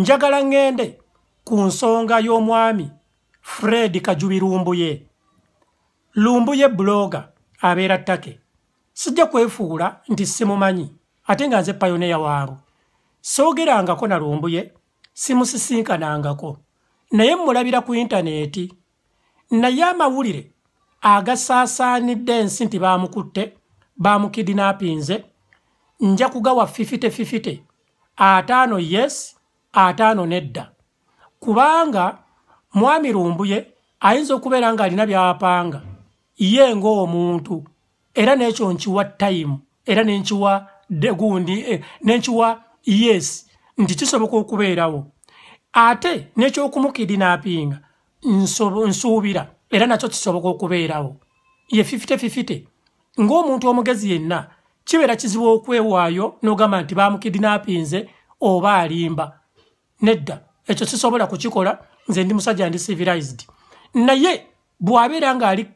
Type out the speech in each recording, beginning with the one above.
njagala ŋŋende ku nsonga y'omwami fred kajubi lumbuye lumbuye buloga abeera ttake sijja kwefuula nti simumanyi ate nga nze payoneya waabwe soogerangako na lumbuye simusisinkanangako naye mmulabira ku intaneeti naye amawulire agasaasaanidde ensi nti baamukutte baamukidinapinze nja kugawa 5050 ataano yesi ataano nedda kubanga mwami rumbuye ayinza okubeera nga alina byapanga ye ngaomuntu era nekyo nkiwa tayimu era nenkiwa gundi eh, nenkiwa yes nti kisoboka okubeerawo ate nekyokumukidinapinga nsuubira era nakyo kisoboka okubeerawo ye fifite fifite ngaomuntu omugezi yenna kibeera kizibu okwewaayo nogamba nti bamukidinapinze oba alimba nedda ekyo sisobola kukikola nze ndi musajja ndi civilized naye bwabeera ngaali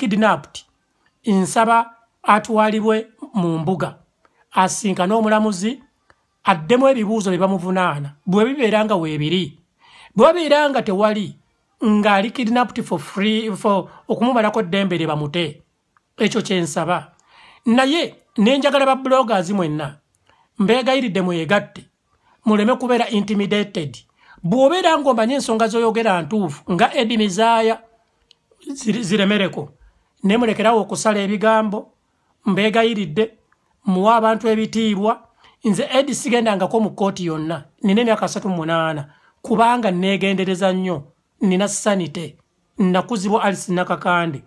kidnapped nsaba atwalibwe mu mbuga asinka n'omulamuzi addemu ebibuuzo bye bamuvunaana bwe bibeera nga weebiri bwebabeera nga tewali ng'ali kidnapped for free for okumubalako ddembe lye bamute ekyo kyensaba naye nenjagala ba bloggers mwenna mbeegayiridde mwegatte muleme kubeera intimidated bw'obeera ngaomanye ensonga zoyogera ntuufu nga edimizaaya ziremereko ne mulekerawo okusala ebigambo mbeegayiridde muwa abantu ebitiibwa nze edi sigendangako mu kooti yonna nina emyaka 38 kubanga neegendereza nnyo nina sanite nakuzibwa alisi nakakande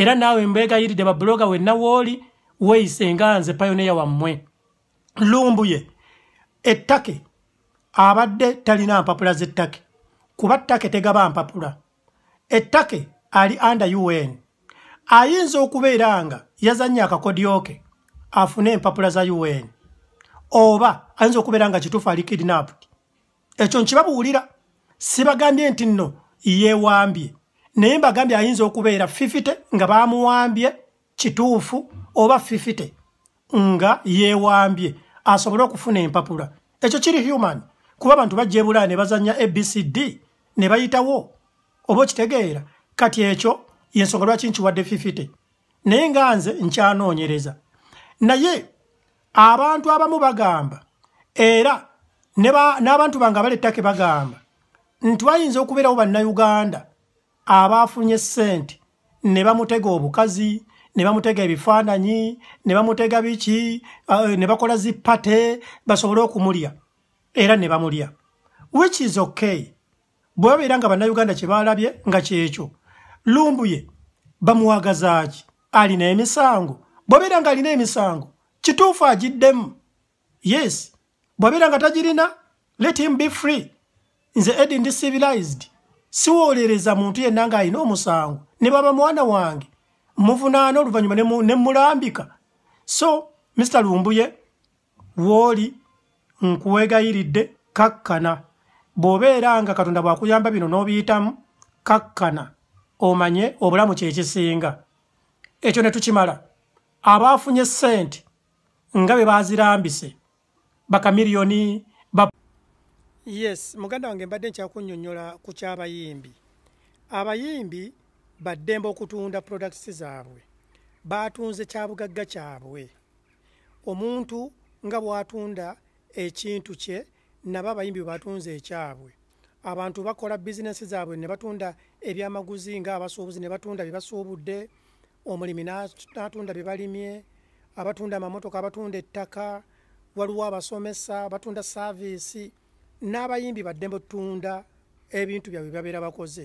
era naawe mbeegayiridde babuloga wenna wooli weeyise nga nze payoneya wammwe lumbuye ettake abadde talina mpapula z'ettake kuba ttake tegaba mpapula ettake ali under un ayinza okubeera nga yazannya akakodyoke afune empapula za un oba ayinza okubeera nga kitufu ali kidnapu ekyo nkibabuwulira sibagambye nti nno yeewambye naye mbagambye ayinza okubeera fifite nga bamuwambye kituufu oba fifite nga yeewambye asobole okufuna empapula ekyo kiri human kuba abantu bajja ebulaya ne bazanya abcd ne bayitawo oba okitegeera kati ekyo yensonga lwaki nkiwadde fifite naye nga nze nkyanoonyereza naye abantu abamu bagamba era n'abantu bange abala ettake bagamba nti wayinza okubeerawo bannayuganda abaafunye ssente ne bamutega obukazi ne bamutega ebifaananyi ne bamutega biki eh, ne bakola zippate basobole okumulya era ne bamulya which is okay bwe babeera nga bannayuganda kye baalabye nga kyekyo lumbuye bamuwagazaaki alina emisango bwabeera nga alina emisango kituufu agiddemu yes bwabeera nga tagirina let him be free nze edin civilized siwoolereza muntu yenna ng'alina omusango ne baba mwana wange muvunaana oluvannyuma ne mulambika so mr lumbuye wooli nkuwegayiridde kakkana bw'obeera nga katonda bwakuyamba bino n'obiyitamu kakkana omanye obulamu kyekisinga ekyo ne tukimala abaafunye ssente nga be baazirambise bakamiriyoni yes muganda wange mbadde nkyakunyonnyola ku kyabayimbi abayimbi baddemba okutunda products zaabwe baatunze kyabugagga kyabwe omuntu nga bw'atunda ekintu kye nabo abayimbi batunze ekyabwe abantu bakola bizinesi zaabwe nebatunda ebyamaguzi ngaabasuubuzi nebatunda byebasuubudde omulimi natunda byebalimye abatunda amamotoka abatunda ettaka waliwo abasomesa batunda saaviisi n'abayimbi baddemu tunda ebintu byabwe babeera bakoze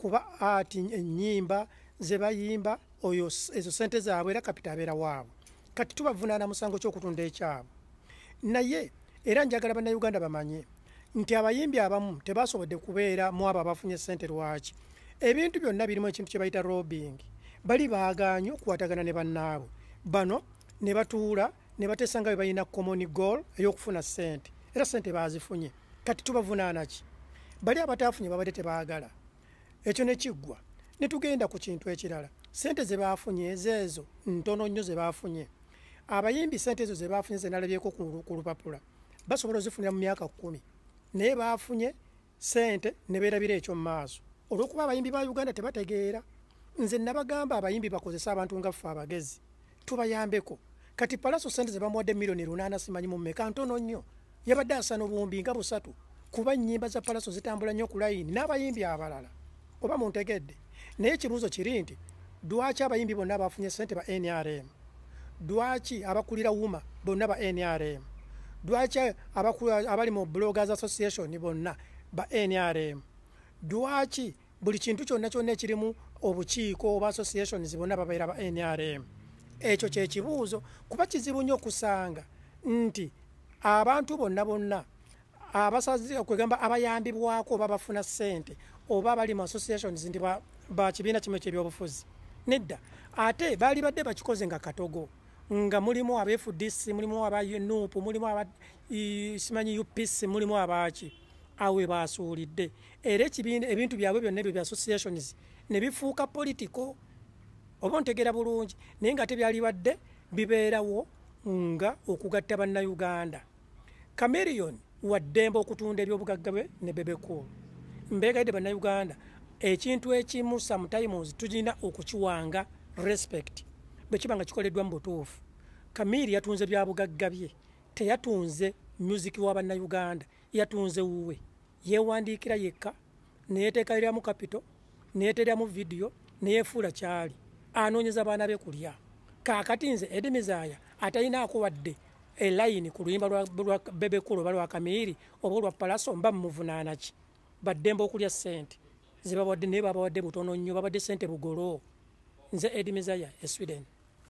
kuba ati enyimba ze bayimba oyo ezo sente zaabwe era kapita abeera waabwe kati tubavunaana musango kyokutunda ekyabwe naye era njagala bannayuganda bamanye nti abayimbi abamu tebasobodde kubeera mu abo abafunye sente lwaki ebintu byonna birimu ekintu kye bayita robing bali baaganye okuwatagana ne bannaabo bano ne batuula ne batesa nga bwe balina common goal ey'okufuna sente era sente baazifunye kati tubavunaanaki bali abataafunye babadde tebaagala ekyo ne kiggwa ne tugenda ku kintu ekirala sente ze baafunye ezeezo ntono nnyo ze baafunye abayimbi sente ezo ze baafunye zenalabyeko ku lupapula basobola ozifunira mu myaka kumi naye bafunye sente neberabira ekyo mumaaso olwokuba abayimbi ba uganda tebategeera nze nabagamba abayimbi bakozese abantu nga ffe abagezi tubayambeko kati palaso sente zebamuwadde milioni lunaana simanyi mumeka ntono nnyo yabadde asana obuwumbi nga busatu kuba nyimba za palaso zitambula nnyo ku layini n'abayimbi abalala oba muntegedde naye ekibuuzo kiri nti dwaki abayimbi bonna abafunye sente ba nrm dwaki abakulira wuma bonna ba nrm dwaki abakulu abali mu bloggers association bonna ba nrm dwaki buli kintu kyonna kyonna ekirimu obukiiko oba associations bonna babaire ba nrm ekyo kyekibuuzo kuba kizibu nnyo okusanga nti abantu bonna bonna abasazkwegamba abayambibwako oba bafuna sente oba bali mu associations nti bakibiina kimu ekyebyobufuzi nedda ate baali badde bakikoze nga katogo nga mulimu aba fdc mulimu aba nup mulimu aba simanyi upc mulimu abaki awe basuulidde era ebintu byabwe byonna ebyo bya associations nebifuuka politico oba ntegera bulungi naye nga tebyalibadde bibeerawo nga okugatta bannayuganda camerion waddemba okutunda ebyobugagga bwe ne bebekulu mbegaide bannayuganda ekintu ekimu sometimes tulina okukiwanga respect bwekibanga kikoleddwa mu butuufu kamiiri yatunze byabugagga bye teyatunze musiki wa bannauganda yatunze wuwe yewandiikira yekka neyeteekaliramu kapito neyeteryamu vidiyo neyefuula kyali anoonyeza baana be kulya kaakati nze edimizaaya atalinaako wadde elayini ku luyimba lwa bebekulu oba lwa kamiiri oba olwa palaso mba mumuvunaanaki baddemba okulya sente zebabawadde naye babawadde butono nnyo babadde sente bugolo nze edimizaaya e sweden